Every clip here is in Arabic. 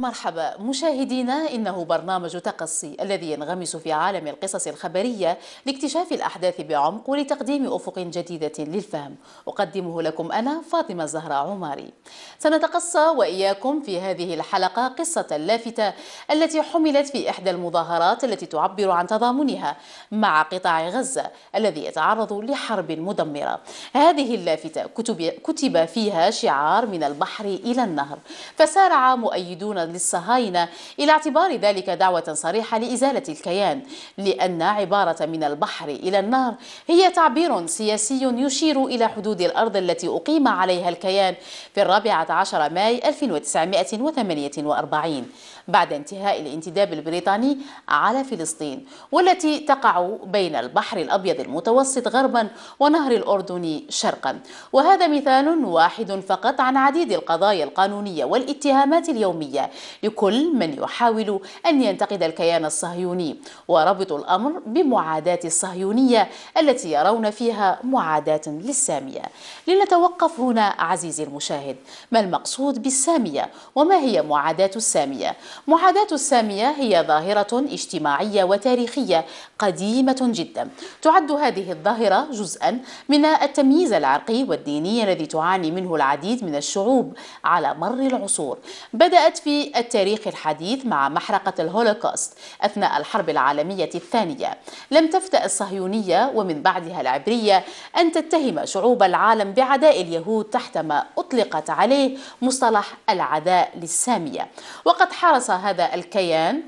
مرحبا مشاهدينا إنه برنامج تقصي الذي ينغمس في عالم القصص الخبرية لاكتشاف الأحداث بعمق ولتقديم أفق جديدة للفهم أقدمه لكم أنا فاطمة زهراء عماري سنتقصى وإياكم في هذه الحلقة قصة لافتة التي حملت في إحدى المظاهرات التي تعبر عن تضامنها مع قطاع غزة الذي يتعرض لحرب مدمرة هذه اللافتة كتب, كتب فيها شعار من البحر إلى النهر فسارع مؤيدون للصهاينة إلى اعتبار ذلك دعوة صريحة لإزالة الكيان لأن عبارة من البحر إلى النار هي تعبير سياسي يشير إلى حدود الأرض التي أقيم عليها الكيان في الرابعة عشر ماي 1948 بعد انتهاء الانتداب البريطاني على فلسطين والتي تقع بين البحر الأبيض المتوسط غربا ونهر الأردن شرقا وهذا مثال واحد فقط عن عديد القضايا القانونية والاتهامات اليومية لكل من يحاول أن ينتقد الكيان الصهيوني وربط الأمر بمعاداة الصهيونية التي يرون فيها معاداة للسامية لنتوقف هنا عزيزي المشاهد ما المقصود بالسامية وما هي معاداة السامية معاداة السامية هي ظاهرة اجتماعية وتاريخية قديمة جدا تعد هذه الظاهرة جزءا من التمييز العرقي والديني الذي تعاني منه العديد من الشعوب على مر العصور بدأت في التاريخ الحديث مع محرقة الهولوكوست أثناء الحرب العالمية الثانية لم تفتأ الصهيونية ومن بعدها العبرية أن تتهم شعوب العالم بعداء اليهود تحت ما أطلقت عليه مصطلح العداء للسامية وقد حرص غرس هذا الكيان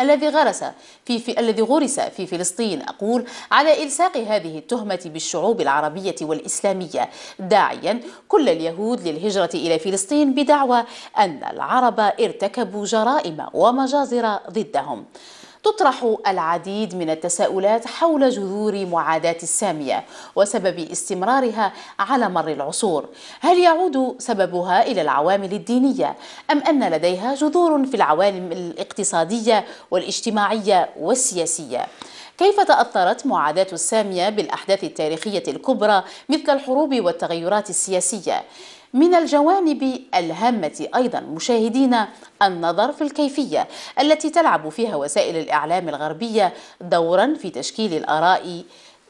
الذي غرس في, في الذي غرس في فلسطين اقول على الساق هذه التهمه بالشعوب العربيه والاسلاميه داعيا كل اليهود للهجره الى فلسطين بدعوى ان العرب ارتكبوا جرائم ومجازر ضدهم تطرح العديد من التساؤلات حول جذور معاداة السامية وسبب استمرارها على مر العصور هل يعود سببها إلى العوامل الدينية أم أن لديها جذور في العوالم الاقتصادية والاجتماعية والسياسية؟ كيف تأثرت معاداة السامية بالأحداث التاريخية الكبرى مثل الحروب والتغيرات السياسية؟ من الجوانب الهامة أيضا مشاهدينا النظر في الكيفية التي تلعب فيها وسائل الإعلام الغربية دورا في تشكيل الآراء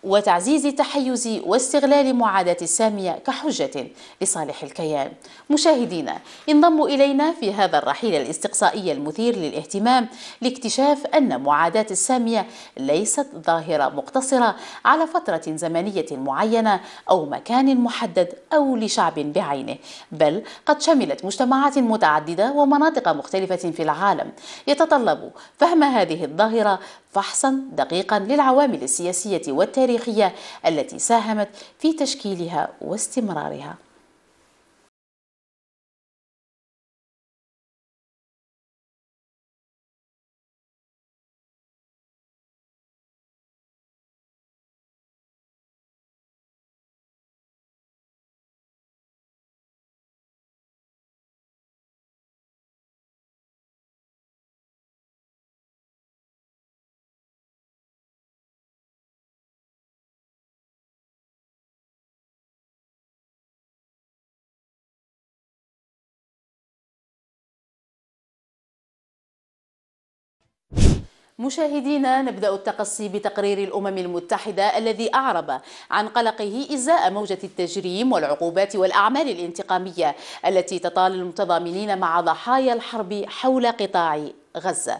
وتعزيز تحيز واستغلال معاداة السامية كحجة لصالح الكيان مشاهدينا انضموا إلينا في هذا الرحيل الاستقصائي المثير للاهتمام لاكتشاف أن معاداة السامية ليست ظاهرة مقتصرة على فترة زمنية معينة أو مكان محدد أو لشعب بعينه بل قد شملت مجتمعات متعددة ومناطق مختلفة في العالم يتطلب فهم هذه الظاهرة فحصا دقيقا للعوامل السياسية والتاريخية التي ساهمت في تشكيلها واستمرارها مشاهدينا نبدأ التقصي بتقرير الأمم المتحدة الذي أعرب عن قلقه إزاء موجة التجريم والعقوبات والأعمال الانتقامية التي تطال المتضامنين مع ضحايا الحرب حول قطاع غزة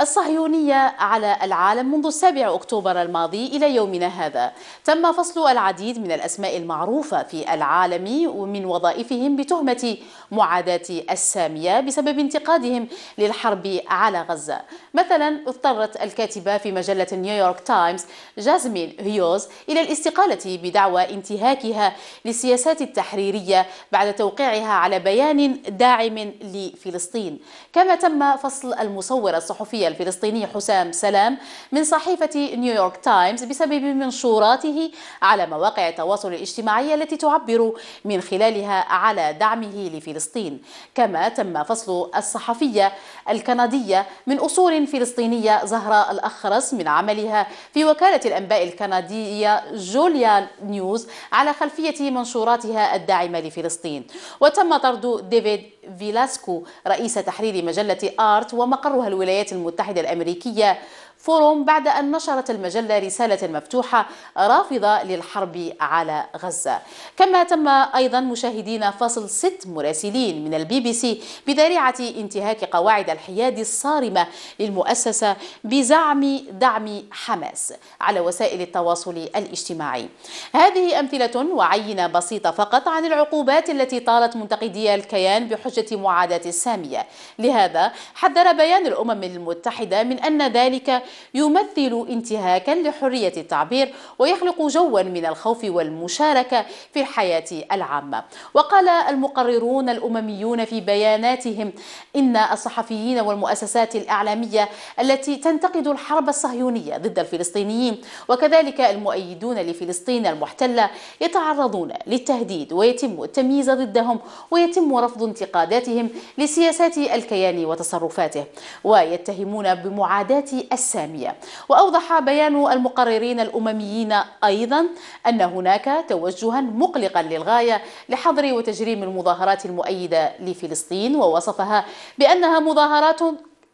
الصهيونية على العالم منذ 7 أكتوبر الماضي إلى يومنا هذا تم فصل العديد من الأسماء المعروفة في العالم من وظائفهم بتهمة معاداة السامية بسبب انتقادهم للحرب على غزة مثلا اضطرت الكاتبة في مجلة نيويورك تايمز جازمين هيوز إلى الاستقالة بدعوى انتهاكها للسياسات التحريرية بعد توقيعها على بيان داعم لفلسطين كما تم فصل المصورة الصحفية الصحفي الفلسطيني حسام سلام من صحيفة نيويورك تايمز بسبب منشوراته على مواقع التواصل الاجتماعي التي تعبر من خلالها على دعمه لفلسطين كما تم فصل الصحفية الكندية من أصول فلسطينية زهراء الأخرس من عملها في وكالة الأنباء الكندية جوليا نيوز على خلفية منشوراتها الداعمة لفلسطين وتم طرد ديفيد فيلاسكو رئيس تحرير مجلة آرت ومقرها الولايات المتحدة المتحدة الأمريكية فورم بعد أن نشرت المجلة رسالة مفتوحة رافضة للحرب على غزة كما تم أيضا مشاهدين فصل ست مراسلين من البي بي سي بذريعة انتهاك قواعد الحياد الصارمة للمؤسسة بزعم دعم حماس على وسائل التواصل الاجتماعي هذه أمثلة وعينة بسيطة فقط عن العقوبات التي طالت منتقدي الكيان بحجة معاداة السامية لهذا حذر بيان الأمم المتحدة من أن ذلك يمثل انتهاكا لحرية التعبير ويخلق جوا من الخوف والمشاركة في الحياة العامة وقال المقررون الأمميون في بياناتهم إن الصحفيين والمؤسسات الإعلامية التي تنتقد الحرب الصهيونية ضد الفلسطينيين وكذلك المؤيدون لفلسطين المحتلة يتعرضون للتهديد ويتم التمييز ضدهم ويتم رفض انتقاداتهم لسياسات الكيان وتصرفاته ويتهمون بمعاداة الس السامية وأوضح بيان المقررين الأمميين أيضا أن هناك توجها مقلقا للغاية لحظر وتجريم المظاهرات المؤيدة لفلسطين ووصفها بأنها مظاهرات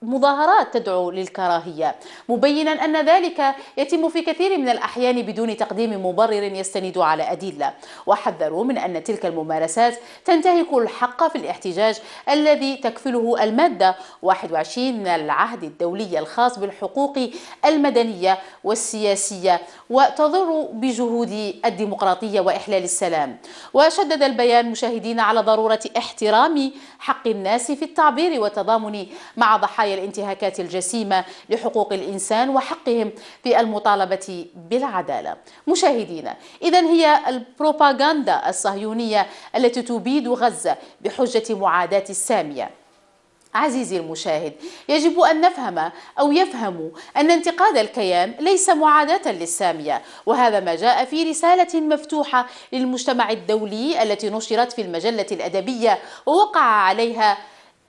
مظاهرات تدعو للكراهية مبينا أن ذلك يتم في كثير من الأحيان بدون تقديم مبرر يستند على أدلة وحذروا من أن تلك الممارسات تنتهك الحق في الاحتجاج الذي تكفله المادة 21 من العهد الدولي الخاص بالحقوق المدنية والسياسية وتضر بجهود الديمقراطية وإحلال السلام وشدد البيان مشاهدين على ضرورة احترام حق الناس في التعبير وتضامن مع ضحايا ضحايا الانتهاكات الجسيمة لحقوق الإنسان وحقهم في المطالبة بالعدالة مشاهدينا إذا هي البروباغندا الصهيونية التي تبيد غزة بحجة معاداة السامية عزيزي المشاهد يجب أن نفهم أو يفهموا أن انتقاد الكيان ليس معاداة للسامية وهذا ما جاء في رسالة مفتوحة للمجتمع الدولي التي نشرت في المجلة الأدبية ووقع عليها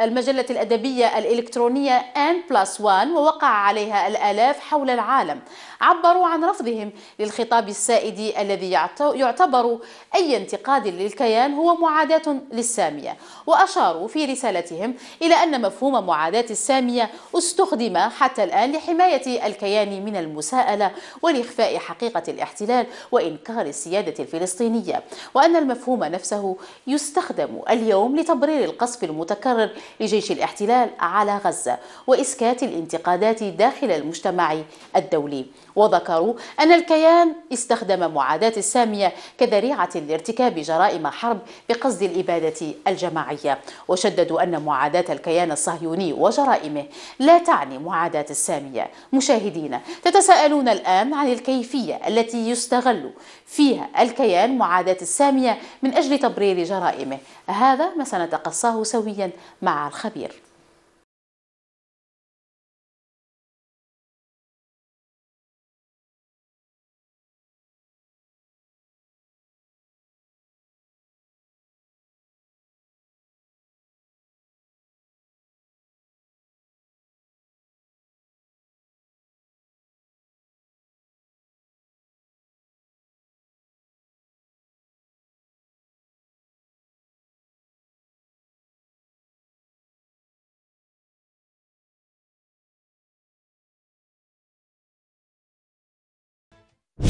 المجلة الأدبية الإلكترونية N Plus وان ووقع عليها الآلاف حول العالم عبروا عن رفضهم للخطاب السائد الذي يعتبر أي انتقاد للكيان هو معاداة للسامية وأشاروا في رسالتهم إلى أن مفهوم معاداة السامية استخدم حتى الآن لحماية الكيان من المساءلة ولإخفاء حقيقة الاحتلال وإنكار السيادة الفلسطينية وأن المفهوم نفسه يستخدم اليوم لتبرير القصف المتكرر لجيش الاحتلال على غزة وإسكات الانتقادات داخل المجتمع الدولي وذكروا أن الكيان استخدم معاداة السامية كذريعة لارتكاب جرائم حرب بقصد الإبادة الجماعية وشددوا أن معاداة الكيان الصهيوني وجرائمه لا تعني معاداة السامية مشاهدين تتساءلون الآن عن الكيفية التي يستغل فيها الكيان معاداة السامية من أجل تبرير جرائمه هذا ما سنتقصاه سويا مع الخبير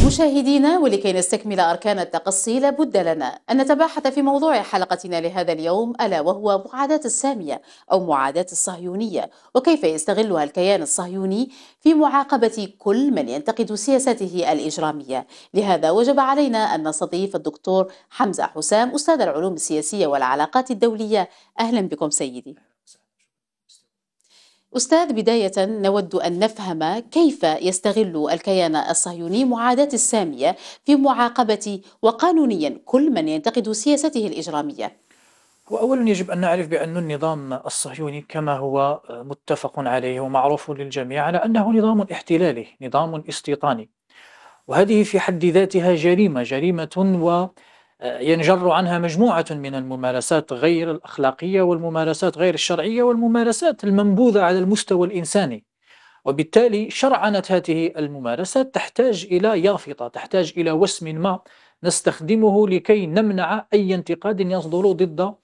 مشاهدينا ولكي نستكمل أركان التقصي لابد لنا أن نتباحث في موضوع حلقتنا لهذا اليوم ألا وهو معاداة السامية أو معاداة الصهيونية وكيف يستغلها الكيان الصهيوني في معاقبة كل من ينتقد سياسته الإجرامية لهذا وجب علينا أن نستضيف الدكتور حمزة حسام أستاذ العلوم السياسية والعلاقات الدولية أهلا بكم سيدي أستاذ بداية نود أن نفهم كيف يستغل الكيان الصهيوني معاداة السامية في معاقبة وقانونيا كل من ينتقد سياسته الإجرامية هو اولا يجب أن نعرف بأن النظام الصهيوني كما هو متفق عليه ومعروف للجميع على أنه نظام احتلالي نظام استيطاني وهذه في حد ذاتها جريمة جريمة و ينجر عنها مجموعة من الممارسات غير الأخلاقية والممارسات غير الشرعية والممارسات المنبوذة على المستوى الإنساني وبالتالي شرعنت هذه الممارسات تحتاج إلى يافطة تحتاج إلى وسم ما نستخدمه لكي نمنع أي انتقاد يصدر ضد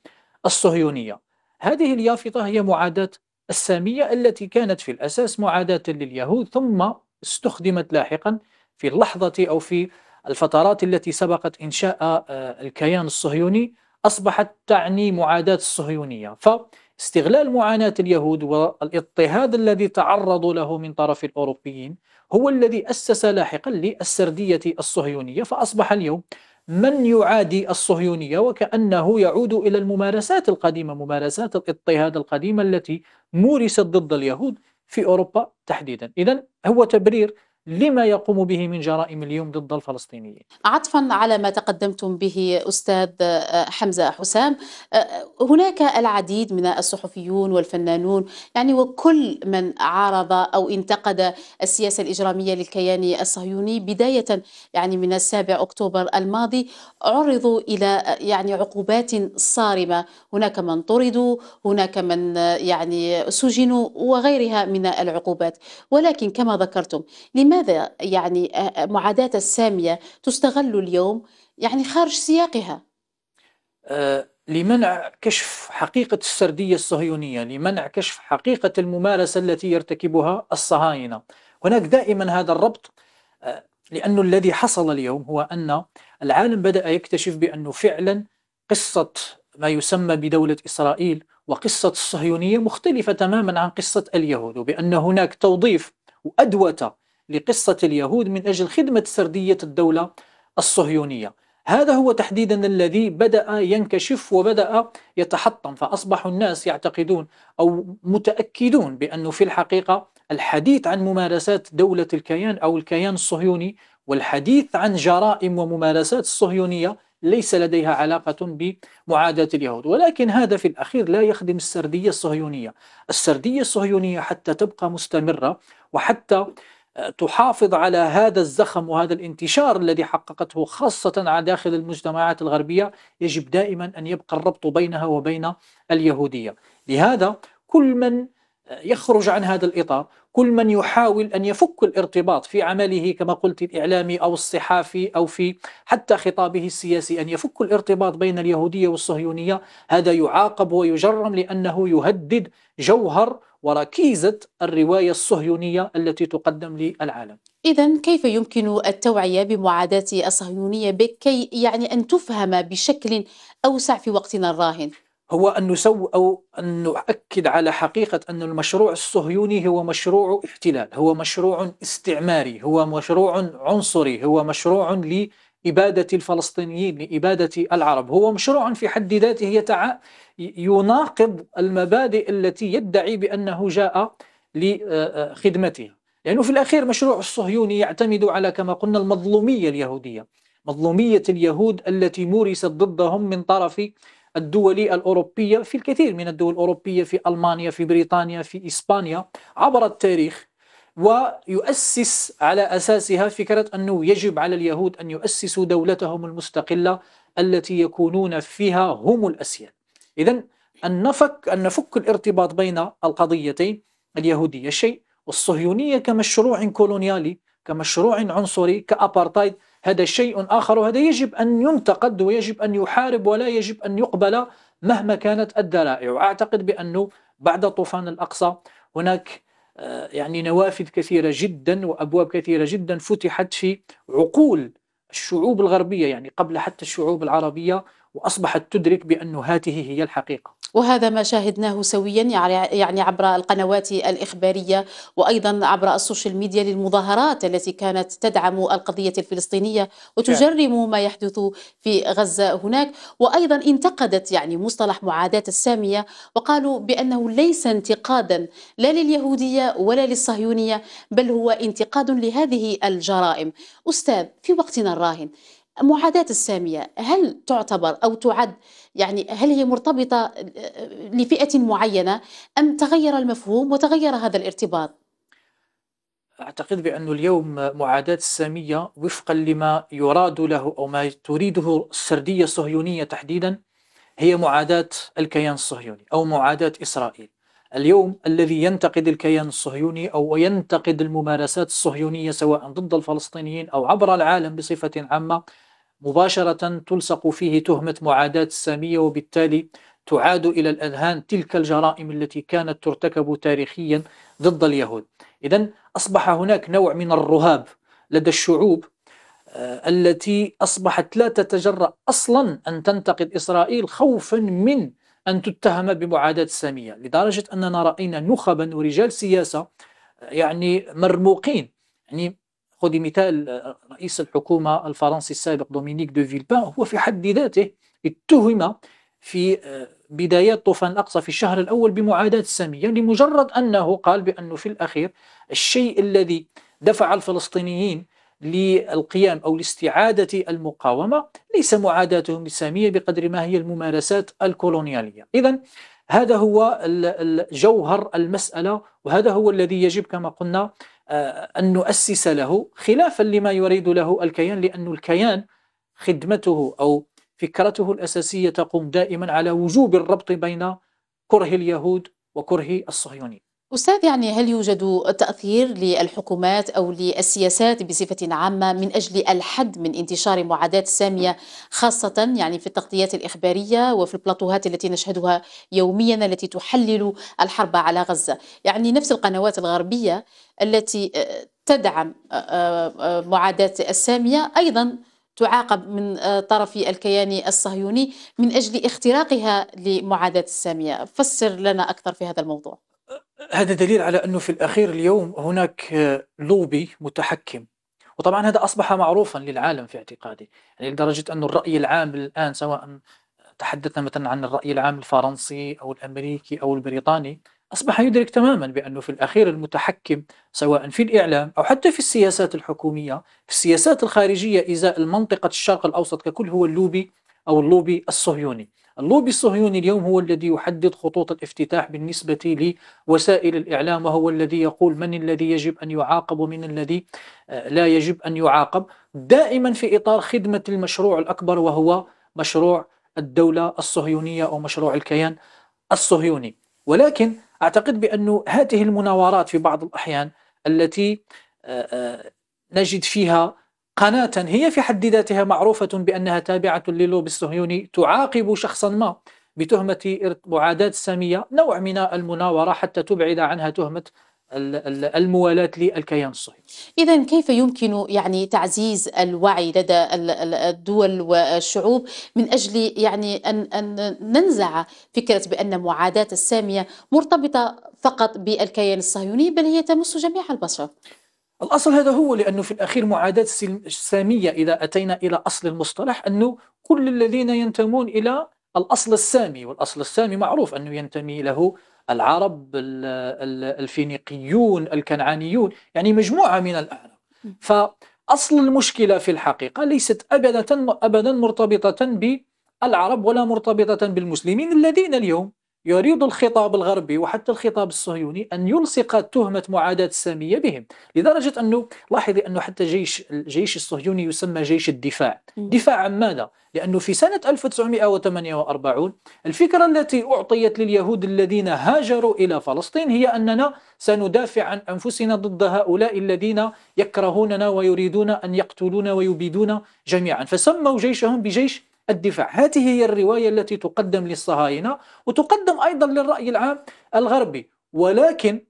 الصهيونية هذه اليافطة هي معاداة السامية التي كانت في الأساس معاداة لليهود ثم استخدمت لاحقا في اللحظة أو في الفترات التي سبقت إنشاء آه، الكيان الصهيوني أصبحت تعني معاداة الصهيونية فاستغلال معاناة اليهود والاضطهاد الذي تعرضوا له من طرف الأوروبيين هو الذي أسس لاحقا للسردية الصهيونية فأصبح اليوم من يعادي الصهيونية وكأنه يعود إلى الممارسات القديمة ممارسات الاضطهاد القديمة التي مورست ضد اليهود في أوروبا تحديدا إذا هو تبرير لما يقوم به من جرائم اليوم ضد الفلسطينيين عطفا على ما تقدمتم به أستاذ آه، حمزة حسام آه، آه، هناك العديد من الصحفيون والفنانون يعني وكل من عارض أو انتقد السياسة الإجرامية للكيان الصهيوني بداية يعني من السابع أكتوبر الماضي عرضوا إلى يعني عقوبات صارمة هناك من طردوا هناك من يعني سجنوا وغيرها من العقوبات ولكن كما ذكرتم لماذا لماذا يعني آه، آه، معاداة السامية تستغل اليوم يعني خارج سياقها آه، لمنع كشف حقيقة السردية الصهيونية لمنع كشف حقيقة الممارسة التي يرتكبها الصهاينة هناك دائما هذا الربط لأن الذي حصل اليوم هو أن العالم بدأ يكتشف بأنه فعلا قصة ما يسمى بدولة إسرائيل وقصة الصهيونية مختلفة تماما عن قصة اليهود وبأن هناك توظيف وأدوتة لقصة اليهود من أجل خدمة سردية الدولة الصهيونية هذا هو تحديدا الذي بدأ ينكشف وبدأ يتحطم فأصبح الناس يعتقدون أو متأكدون بأنه في الحقيقة الحديث عن ممارسات دولة الكيان أو الكيان الصهيوني والحديث عن جرائم وممارسات الصهيونية ليس لديها علاقة بمعاداة اليهود ولكن هذا في الأخير لا يخدم السردية الصهيونية السردية الصهيونية حتى تبقى مستمرة وحتى تحافظ على هذا الزخم وهذا الانتشار الذي حققته خاصة على داخل المجتمعات الغربية يجب دائما أن يبقى الربط بينها وبين اليهودية لهذا كل من يخرج عن هذا الإطار كل من يحاول أن يفك الارتباط في عمله كما قلت الإعلامي أو الصحافي أو في حتى خطابه السياسي أن يفك الارتباط بين اليهودية والصهيونية هذا يعاقب ويجرم لأنه يهدد جوهر وركيزة الرواية الصهيونية التي تقدم للعالم إذا كيف يمكن التوعية بمعاداة الصهيونية بكي يعني أن تفهم بشكل أوسع في وقتنا الراهن؟ هو أن نسو أو أن نؤكد على حقيقة أن المشروع الصهيوني هو مشروع احتلال هو مشروع استعماري هو مشروع عنصري هو مشروع إبادة الفلسطينيين لإبادة العرب هو مشروع في حد ذاته يتع... يناقض المبادئ التي يدعي بأنه جاء لخدمتها آه، آه، لأنه يعني في الأخير مشروع الصهيوني يعتمد على كما قلنا المظلومية اليهودية مظلومية اليهود التي مورست ضدهم من طرف الدول الأوروبية في الكثير من الدول الأوروبية في ألمانيا في بريطانيا في إسبانيا عبر التاريخ ويؤسس على أساسها فكرة أنه يجب على اليهود أن يؤسسوا دولتهم المستقلة التي يكونون فيها هم الأسياد إذا أن نفك, أن نفك الارتباط بين القضيتين اليهودية شيء والصهيونية كمشروع كولونيالي كمشروع عنصري كأبارتايد هذا شيء آخر وهذا يجب أن ينتقد ويجب أن يحارب ولا يجب أن يقبل مهما كانت الذرائع أعتقد بأنه بعد طوفان الأقصى هناك آه، يعني نوافذ كثيرة جدا وأبواب كثيرة جدا فتحت في عقول الشعوب الغربية يعني قبل حتى الشعوب العربية وأصبحت تدرك بأن هاته هي الحقيقة وهذا ما شاهدناه سويا يعني عبر القنوات الإخبارية وأيضا عبر السوشيال ميديا للمظاهرات التي كانت تدعم القضية الفلسطينية وتجرم ما يحدث في غزة هناك وأيضا انتقدت يعني مصطلح معاداة السامية وقالوا بأنه ليس انتقادا لا لليهودية ولا للصهيونية بل هو انتقاد لهذه الجرائم أستاذ في وقتنا الراهن معاداة السامية هل تعتبر أو تعد يعني هل هي مرتبطة آه، آه، لفئة معينة أم تغير المفهوم وتغير هذا الارتباط؟ أعتقد بأن اليوم معاداة السامية وفقا لما يراد له أو ما تريده السردية الصهيونية تحديدا هي معاداة الكيان الصهيوني أو معاداة إسرائيل اليوم الذي ينتقد الكيان الصهيوني أو ينتقد الممارسات الصهيونية سواء ضد الفلسطينيين أو عبر العالم بصفة عامة مباشرة تلصق فيه تهمة معاداة السامية وبالتالي تعاد إلى الأذهان تلك الجرائم التي كانت ترتكب تاريخيا ضد اليهود إذا أصبح هناك نوع من الرهاب لدى الشعوب آه، التي أصبحت لا تتجرأ أصلا أن تنتقد إسرائيل خوفا من أن تتهم بمعاداة السامية لدرجة أننا رأينا نخبا ورجال سياسة آه، يعني مرموقين يعني خذي مثال رئيس الحكومة الفرنسي السابق دومينيك دو فيلبان هو في حد ذاته اتهم في آه، بدايات طوفان الأقصى في الشهر الأول بمعاداة السامية لمجرد يعني أنه قال بأنه في الأخير الشيء الذي دفع الفلسطينيين للقيام أو لاستعادة المقاومة ليس معاداتهم للسامية بقدر ما هي الممارسات الكولونيالية إذا هذا هو جوهر المسألة وهذا هو الذي يجب كما قلنا آه، أن نؤسس له خلافا لما يريد له الكيان لأن الكيان خدمته أو فكرته الأساسية تقوم دائما على وجوب الربط بين كره اليهود وكره الصهيونية أستاذ يعني هل يوجد تأثير للحكومات أو للسياسات بصفة عامة من أجل الحد من انتشار معاداة سامية خاصة يعني في التغطيات الإخبارية وفي البلاطوهات التي نشهدها يوميا التي تحلل الحرب على غزة يعني نفس القنوات الغربية التي آه، تدعم آه، آه، معاداة السامية أيضا تعاقب من طرف الكيان الصهيوني من أجل اختراقها لمعاداة السامية فسر لنا أكثر في هذا الموضوع هذا دليل على أنه في الأخير اليوم هناك لوبي متحكم وطبعا هذا أصبح معروفا للعالم في اعتقادي يعني لدرجة أن الرأي العام الآن سواء تحدثنا مثلا عن الرأي العام الفرنسي أو الأمريكي أو البريطاني أصبح يدرك تماما بأنه في الأخير المتحكم سواء في الإعلام أو حتى في السياسات الحكومية في السياسات الخارجية إزاء المنطقة الشرق الأوسط ككل هو اللوبي أو اللوبي الصهيوني اللوبي الصهيوني اليوم هو الذي يحدد خطوط الافتتاح بالنسبة لوسائل الإعلام وهو الذي يقول من الذي يجب أن يعاقب ومن الذي آه، لا يجب أن يعاقب دائما في إطار خدمة المشروع الأكبر وهو مشروع الدولة الصهيونية أو مشروع الكيان الصهيوني ولكن أعتقد بأن هذه المناورات في بعض الأحيان التي آه، آه، نجد فيها قناة هي في حد ذاتها معروفة بأنها تابعة للوب الصهيوني تعاقب شخصا ما بتهمة معاداة السامية نوع من المناورة حتى تبعد عنها تهمة الموالاة للكيان الصهيوني. إذا كيف يمكن يعني تعزيز الوعي لدى الدول والشعوب من أجل يعني أن أن ننزع فكرة بأن معاداة السامية مرتبطة فقط بالكيان الصهيوني بل هي تمس جميع البشر. الأصل هذا هو لأنه في الأخير معاداة السامية إذا أتينا إلى أصل المصطلح أنه كل الذين ينتمون إلى الأصل السامي والأصل السامي معروف أنه ينتمي له العرب الفينيقيون الكنعانيون يعني مجموعة من الأعراب فأصل المشكلة في الحقيقة ليست أبدا أبدا مرتبطة بالعرب ولا مرتبطة بالمسلمين الذين اليوم يريد الخطاب الغربي وحتى الخطاب الصهيوني أن يلصق تهمة معاداة السامية بهم لدرجة أنه لاحظي أنه حتى جيش الجيش الصهيوني يسمى جيش الدفاع دفاع عن ماذا؟ لأنه في سنة 1948 الفكرة التي أعطيت لليهود الذين هاجروا إلى فلسطين هي أننا سندافع عن أنفسنا ضد هؤلاء الذين يكرهوننا ويريدون أن يقتلونا ويبيدونا جميعا فسموا جيشهم بجيش الدفاع هذه هي الرواية التي تقدم للصهاينة وتقدم أيضا للرأي العام الغربي ولكن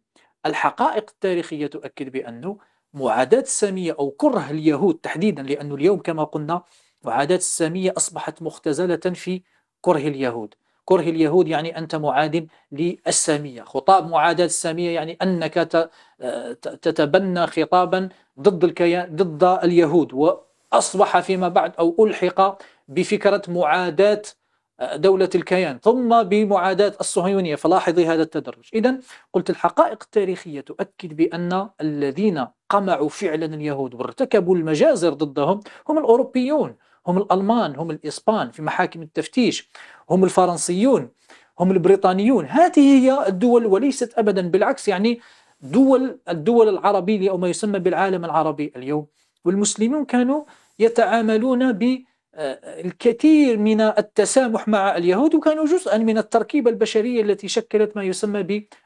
الحقائق التاريخية تؤكد بأنه معاداة السامية أو كره اليهود تحديدا لأن اليوم كما قلنا معاداة السامية أصبحت مختزلة في كره اليهود كره اليهود يعني أنت معاد للسامية خطاب معاداة السامية يعني أنك تتبنى خطابا ضد الكيان ضد اليهود وأصبح فيما بعد أو ألحق بفكرة معاداة آه، دولة الكيان ثم بمعاداة الصهيونية فلاحظي هذا التدرج إذا قلت الحقائق التاريخية تؤكد بأن الذين قمعوا فعلا اليهود وارتكبوا المجازر ضدهم هم الأوروبيون هم الألمان هم الإسبان في محاكم التفتيش هم الفرنسيون هم البريطانيون هذه هي الدول وليست أبدا بالعكس يعني دول الدول العربية أو ما يسمى بالعالم العربي اليوم والمسلمون كانوا يتعاملون ب الكثير من التسامح مع اليهود وكانوا جزءا من التركيبة البشرية التي شكلت ما يسمى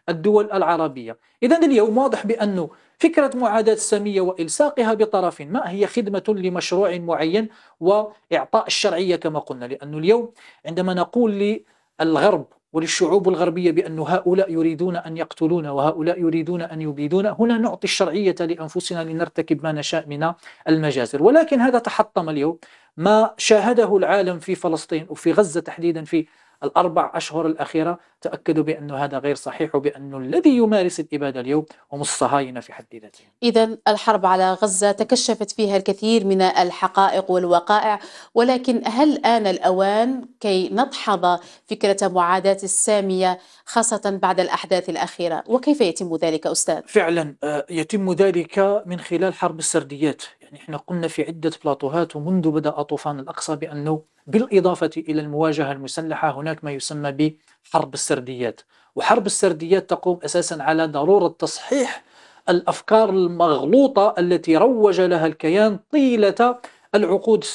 بالدول العربية إذا اليوم واضح بأنه فكرة معاداة السامية وإلصاقها بطرف ما هي خدمة لمشروع معين وإعطاء الشرعية كما قلنا لأنه اليوم عندما نقول للغرب وللشعوب الغربية بأن هؤلاء يريدون أن يقتلون وهؤلاء يريدون أن يبيدون هنا نعطي الشرعية لأنفسنا لنرتكب ما نشاء من المجازر ولكن هذا تحطم اليوم ما شاهده العالم في فلسطين وفي غزة تحديدا في الأربع أشهر الأخيرة تأكدوا بأن هذا غير صحيح وبأن الذي يمارس الإبادة اليوم هم الصهاينة في حد ذاتهم إذا الحرب على غزة تكشفت فيها الكثير من الحقائق والوقائع ولكن هل آن الأوان كي ندحض فكرة معاداة السامية خاصة بعد الأحداث الأخيرة وكيف يتم ذلك أستاذ؟ فعلا آه، يتم ذلك من خلال حرب السرديات يعني احنا قلنا في عدة بلاطوهات ومنذ بدأ طوفان الأقصى بأنه بالإضافة إلى المواجهة المسلحة هناك ما يسمى بحرب السرديات وحرب السرديات تقوم أساسا على ضرورة تصحيح الأفكار المغلوطة التي روج لها الكيان طيلة العقود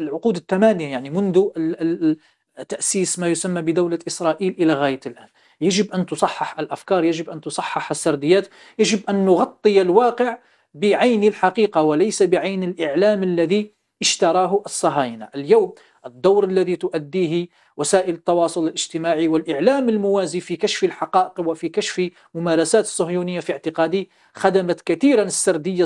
العقود الثمانية يعني منذ تأسيس ما يسمى بدولة إسرائيل إلى غاية الآن يجب أن تصحح الأفكار يجب أن تصحح السرديات يجب أن نغطي الواقع بعين الحقيقة وليس بعين الإعلام الذي اشتراه الصهاينة اليوم الدور الذي تؤديه وسائل التواصل الاجتماعي والإعلام الموازي في كشف الحقائق وفي كشف ممارسات الصهيونية في اعتقادي خدمت كثيرا السردية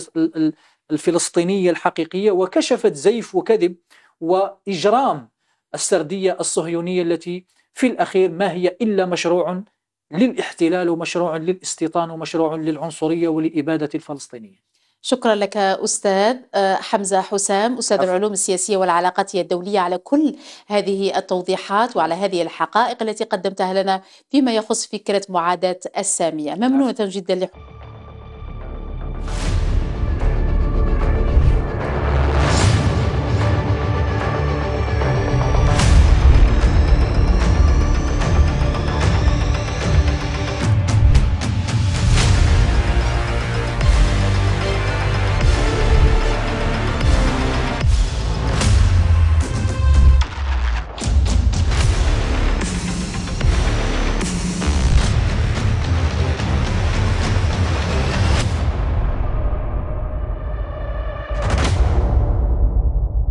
الفلسطينية الحقيقية وكشفت زيف وكذب وإجرام السردية الصهيونية التي في الأخير ما هي إلا مشروع للاحتلال ومشروع للاستيطان ومشروع للعنصرية ولإبادة الفلسطينيين شكرا لك أستاذ آه، حمزة حسام أستاذ العلوم السياسية والعلاقات الدولية على كل هذه التوضيحات وعلى هذه الحقائق التي قدمتها لنا فيما يخص فكرة معاداة السامية ممنونة جدا لحضورك